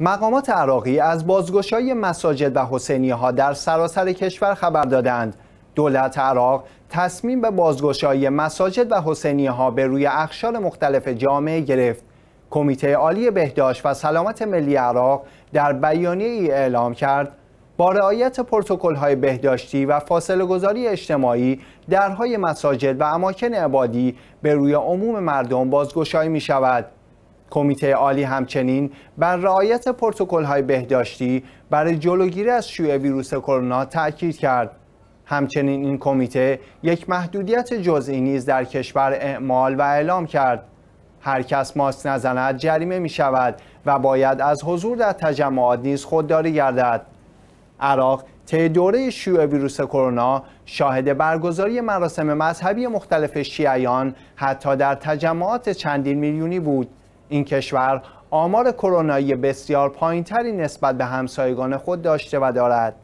مقامات عراقی از بازگشای مساجد و حسینیه ها در سراسر کشور خبر دادند. دولت عراق تصمیم به بازگشایی مساجد و حسینیه ها به روی اخشار مختلف جامعه گرفت. کمیته عالی بهداشت و سلامت ملی عراق در بیانیه ای اعلام کرد با رعایت پروتکل های بهداشتی و فاصله گذاری اجتماعی درهای مساجد و اماکن عبادی به روی عموم مردم بازگشایی می شود. کمیته عالی همچنین بر رعایت های بهداشتی برای جلوگیری از شیوع ویروس کرونا تاکید کرد. همچنین این کمیته یک محدودیت جزئی نیز در کشور اعمال و اعلام کرد. هر کس ماسک نزند جریمه می شود و باید از حضور در تجمعات نیز خودداری گردد. عراق طی دوره شیوع ویروس کرونا شاهد برگزاری مراسم مذهبی مختلف شیعیان حتی در تجمعات چندین میلیونی بود. این کشور آمار کرونایی بسیار پایینتری نسبت به همسایگان خود داشته و دارد